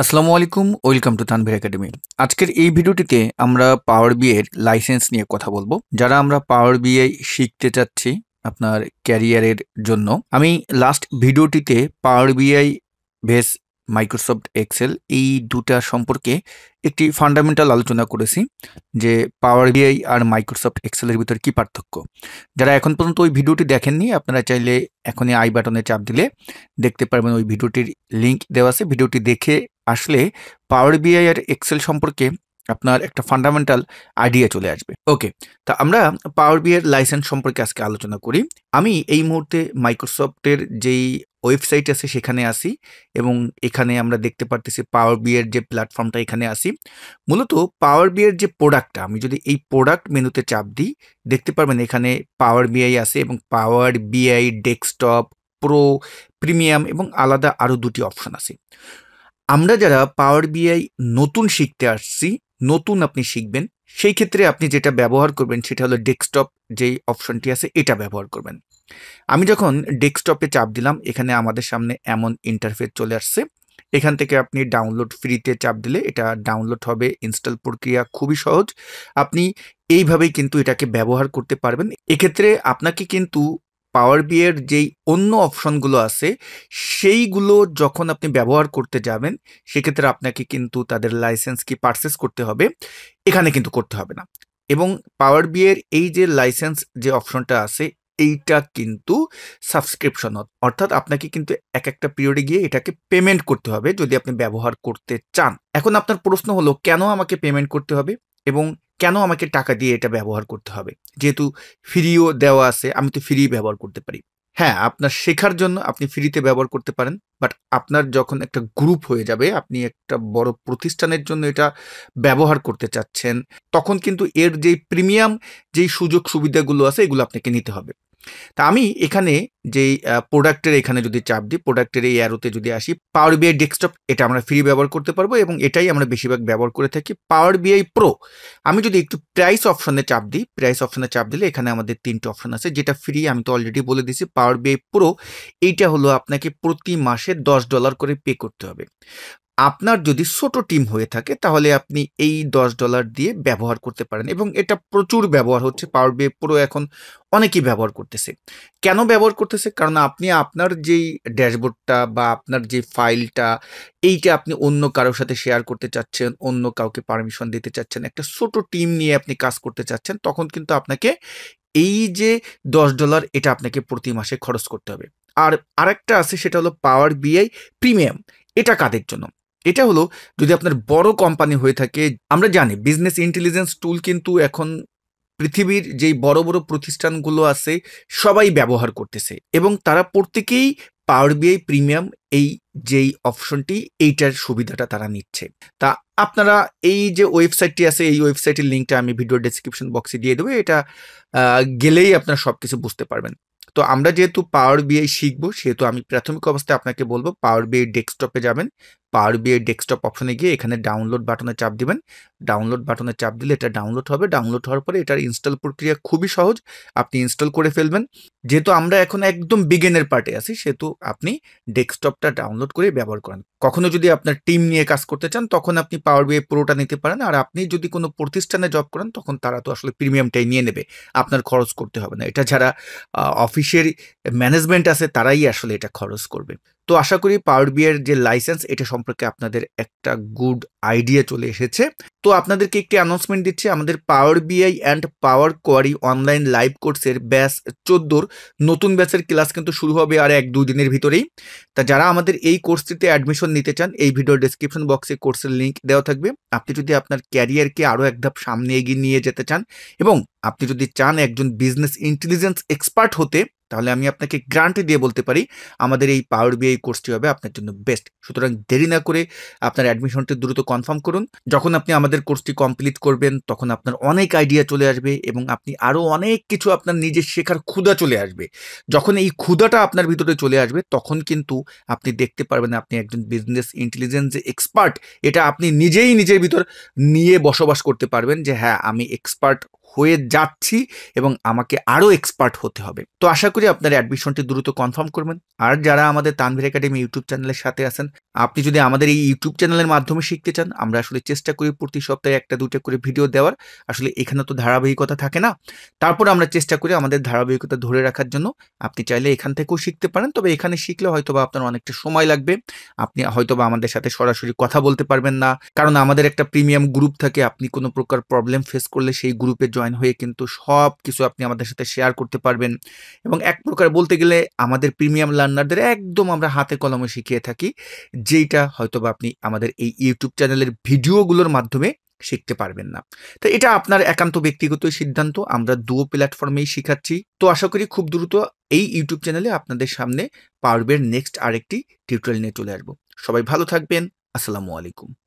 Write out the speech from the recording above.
আসসালামু আলাইকুম welcome to Tanvir academy আজকের এই ভিডিওটিতে আমরা পাওয়ার বিয়ের লাইসেন্স নিয়ে কথা বলবো যারা আমরা পাওয়ার বিয়ে শিখতে চাচ্ছি আপনার ক্যারিয়ারের জন্য আমি লাস্ট ভিডিওটিতে পাওয়ার বিআই ভেস মাইক্রোসফট এক্সেল এই দুটা সম্পর্কে একটি ফান্ডামেন্টাল আলোচনা করেছি যে পাওয়ার বিআই আর মাইক্রোসফট এক্সেলের ভিতর কি পার্থক্য যারা এখন পর্যন্ত ওই ভিডিওটি দেখেননি আপনারা চাইলে এখনই আই বাটনে চাপ দিলে দেখতে পারবেন ওই ভিডিওটির লিঙ্ক দেওয়া আছে ভিডিওটি দেখে আসলে পাওয়ার বিআই আর এক্সেল সম্পর্কে আপনার একটা ফান্ডামেন্টাল আইডিয়া চলে আসবে ওকে তা আমরা পাওয়ার বিআইয়ের লাইসেন্স সম্পর্কে আজকে আলোচনা করি আমি এই মুহূর্তে মাইক্রোসফটের যেই ওয়েবসাইট আছে সেখানে আসি এবং এখানে আমরা দেখতে পারতেছি পাওয়ার বিয়ের যে প্ল্যাটফর্মটা এখানে আসি মূলত পাওয়ার বিয়ের যে প্রোডাক্টটা আমি যদি এই প্রোডাক্ট মেনুতে চাপ দিই দেখতে পারবেন এখানে পাওয়ার বিআই আছে এবং পাওয়ার বিআই ডেস্কটপ প্রো প্রিমিয়াম এবং আলাদা আরও দুটি অপশন আছে আমরা যারা পাওয়ার বিআই নতুন শিখতে আসছি নতুন আপনি শিখবেন সেই ক্ষেত্রে আপনি যেটা ব্যবহার করবেন সেটা হলো ডেস্কটপ যেই অপশনটি আছে এটা ব্যবহার করবেন আমি যখন ডেস্কটপে চাপ দিলাম এখানে আমাদের সামনে এমন ইন্টারফেস চলে আসছে এখান থেকে আপনি ডাউনলোড ফ্রিতে চাপ দিলে এটা ডাউনলোড হবে ইনস্টল প্রক্রিয়া খুবই সহজ আপনি এইভাবেই কিন্তু এটাকে ব্যবহার করতে পারবেন এক্ষেত্রে আপনাকে কিন্তু পাওয়ার বিয়ের যেই অন্য অপশনগুলো আছে সেইগুলো যখন আপনি ব্যবহার করতে যাবেন সেক্ষেত্রে আপনাকে কিন্তু তাদের লাইসেন্স কি পারচেস করতে হবে এখানে কিন্তু করতে হবে না এবং পাওয়ার বিয়ের এই যে লাইসেন্স যে অপশনটা আছে এইটা কিন্তু সাবস্ক্রিপশন অর্থাৎ আপনাকে কিন্তু এক একটা পিরিয়ডে গিয়ে এটাকে পেমেন্ট করতে হবে যদি আপনি ব্যবহার করতে চান এখন আপনার প্রশ্ন হলো কেন আমাকে পেমেন্ট করতে হবে এবং কেন আমাকে টাকা দিয়ে এটা ব্যবহার করতে হবে যেহেতু ফ্রিও দেওয়া আছে আমি তো ফ্রি ব্যবহার করতে পারি হ্যাঁ আপনার শেখার জন্য আপনি ফ্রিতে ব্যবহার করতে পারেন বাট আপনার যখন একটা গ্রুপ হয়ে যাবে আপনি একটা বড় প্রতিষ্ঠানের জন্য এটা ব্যবহার করতে চাচ্ছেন তখন কিন্তু এর যেই প্রিমিয়াম যেই সুযোগ সুবিধাগুলো আছে এগুলো আপনাকে নিতে হবে তা আমি এখানে যে প্রোডাক্টের এখানে যদি চাপ দিই প্রোডাক্টের এই অ্যারোতে যদি আসি পাওয়ার বিআই ডেস্কটপ এটা আমরা ফ্রি ব্যবহার করতে পারবো এবং এটাই আমরা বেশিরভাগ ব্যবহার করে থাকি পাওয়ার বিআই প্রো আমি যদি একটু প্রাইস অপশনে চাপ দিই প্রাইস অপশনে চাপ দিলে এখানে আমাদের তিনটে অপশন আছে যেটা ফ্রি আমি তো অলরেডি বলে দিয়েছি পাওয়ার বিআই প্রো এইটা হলো আপনাকে প্রতি মাসে দশ ডলার করে পে করতে হবে আপনার যদি ছোট টিম হয়ে থাকে তাহলে আপনি এই দশ ডলার দিয়ে ব্যবহার করতে পারেন এবং এটা প্রচুর ব্যবহার হচ্ছে পাওয়ার বে পুরো এখন অনেকেই ব্যবহার করতেছে কেন ব্যবহার করতেছে কারণ আপনি আপনার যেই ড্যাশবোর্ডটা বা আপনার যে ফাইলটা এইটা আপনি অন্য কারোর সাথে শেয়ার করতে চাচ্ছেন অন্য কাউকে পারমিশন দিতে চাচ্ছেন একটা ছোট টিম নিয়ে আপনি কাজ করতে চাচ্ছেন তখন কিন্তু আপনাকে এই যে দশ ডলার এটা আপনাকে প্রতি মাসে খরচ করতে হবে আর আরেকটা আছে সেটা হলো পাওয়ার বিআই প্রিমিয়াম এটা কাদের জন্য এটা হলো যদি আপনার বড় কোম্পানি হয়ে থাকে আমরা জানি বিজনেস ইন্টেলিজেন্স টুল কিন্তু এখন পৃথিবীর যেই বড় বড় প্রতিষ্ঠানগুলো আছে সবাই ব্যবহার করতেছে এবং তারা প্রত্যেকেই পাওয়ার বিআই প্রিমিয়াম এই যেই অপশনটি এইটার সুবিধাটা তারা নিচ্ছে তা আপনারা এই যে ওয়েবসাইটটি আছে এই ওয়েবসাইটের লিঙ্কটা আমি ভিডিও ডিসক্রিপশন বক্সে দিয়ে দেবো এটা গেলেই আপনারা সব কিছু বুঝতে পারবেন তো আমরা যেহেতু পাওয়ার বিআই শিখবো সেহেতু আমি প্রাথমিক অবস্থায় আপনাকে বলবো পাওয়ার বিআই ডেস্কটপে যাবেন পাওয়ার বিআই ডেস্কটপ অপশনে গিয়ে এখানে ডাউনলোড বাটনে চাপ দিবেন ডাউনলোড বাটনে চাপ দিলে এটা ডাউনলোড হবে ডাউনলোড হওয়ার পরে এটার ইনস্টল প্রক্রিয়া খুবই সহজ আপনি ইনস্টল করে ফেলবেন যেহেতু আমরা এখন একদম বিগেনের পার্টে আছি সেহেতু আপনি ডেস্কটপটা ডাউনলোড করে ব্যবহার করেন কখনো যদি আপনার টিম নিয়ে কাজ করতে চান তখন আপনি পাওয়ার বিআই পুরোটা নিতে পারেন আর আপনি যদি কোনো প্রতিষ্ঠানে জব করেন তখন তারা তো আসলে প্রিমিয়ামটাই নিয়ে নেবে আপনার খরচ করতে হবে না এটা যারা অফিসের ম্যানেজমেন্ট আছে তারাই আসলে এটা খরচ করবে তো আশা করি পাওয়ার বিয়ের যে লাইসেন্স এটা সম্পর্কে আপনাদের একটা গুড আইডিয়া চলে এসেছে তো আপনাদেরকে একটি অ্যানাউন্সমেন্ট দিচ্ছি আমাদের power BI and power query online live কোর্সের ব্যাস চোদ্দোর নতুন ব্যাসের ক্লাস কিন্তু শুরু হবে আর এক দুই দিনের ভিতরেই তা যারা আমাদের এই কোর্সটিতে অ্যাডমিশন নিতে চান এই ভিডিওর ডিসক্রিপশন বক্সে কোর্সের লিঙ্ক দেওয়া থাকবে আপনি যদি আপনার ক্যারিয়ারকে আরও এক ধাপ সামনে এগিয়ে নিয়ে যেতে চান এবং আপনি যদি চান একজন বিজনেস ইন্টেলিজেন্স এক্সপার্ট হতে তাহলে আমি আপনাকে গ্রান্টি দিয়ে বলতে পারি আমাদের এই পাওয়ার বিআই কোর্সটি হবে আপনার জন্য বেস্ট সুতরাং দেরি না করে আপনার অ্যাডমিশনটি দ্রুত কনফার্ম করুন যখন আপনি আমাদের কোর্সটি কমপ্লিট করবেন তখন আপনার অনেক আইডিয়া চলে আসবে এবং আপনি আরও অনেক কিছু আপনার নিজের শেখার ক্ষুদা চলে আসবে যখন এই ক্ষুদাটা আপনার ভিতরে চলে আসবে তখন কিন্তু আপনি দেখতে পারবেন আপনি একজন বিজনেস ইন্টেলিজেন্স যে এক্সপার্ট এটা আপনি নিজেই নিজের ভিতর নিয়ে বসবাস করতে পারবেন যে হ্যাঁ আমি এক্সপার্ট হয়ে যাচ্ছি এবং আমাকে আরও এক্সপার্ট হতে হবে তো আশা করি আপনার অ্যাডমিশনটি দ্রুত কনফার্ম করবেন আর যারা আমাদের তানভীর একাডেমি ইউটিউব চ্যানেলের সাথে আছেন আপনি যদি আমাদের এই ইউটিউব চ্যানেলের মাধ্যমে শিখতে চান আমরা আসলে চেষ্টা করি প্রতি সপ্তাহে একটা দুটো করে ভিডিও দেওয়ার আসলে এখানে তো ধারাবাহিকতা থাকে না তারপর আমরা চেষ্টা করি আমাদের ধারাবাহিকতা ধরে রাখার জন্য আপনি চাইলে এখান থেকেও শিখতে পারেন তবে এখানে শিখলে হয়তোবা আপনার অনেকটা সময় লাগবে আপনি হয়তোবা আমাদের সাথে সরাসরি কথা বলতে পারবেন না কারণ আমাদের একটা প্রিমিয়াম গ্রুপ থাকে আপনি কোনো প্রকার প্রবলেম ফেস করলে সেই গ্রুপের জন্য জয়েন হয়ে কিন্তু সব কিছু আপনি আমাদের সাথে শেয়ার করতে পারবেন এবং এক প্রকার বলতে গেলে আমাদের প্রিমিয়াম লার্নারদের একদম আমরা হাতে কলমে শিখিয়ে থাকি যেইটা হয়তোবা আপনি আমাদের এই ইউটিউব চ্যানেলের ভিডিওগুলোর মাধ্যমে শিখতে পারবেন না তো এটা আপনার একান্ত ব্যক্তিগত সিদ্ধান্ত আমরা দুও প্ল্যাটফর্মেই শিখাচ্ছি তো আশা করি খুব দ্রুত এই ইউটিউব চ্যানেলে আপনাদের সামনে পাওয়ার নেক্সট আরেকটি টিউটোরিয়াল নিয়ে চলে আসবো সবাই ভালো থাকবেন আসসালামু আলাইকুম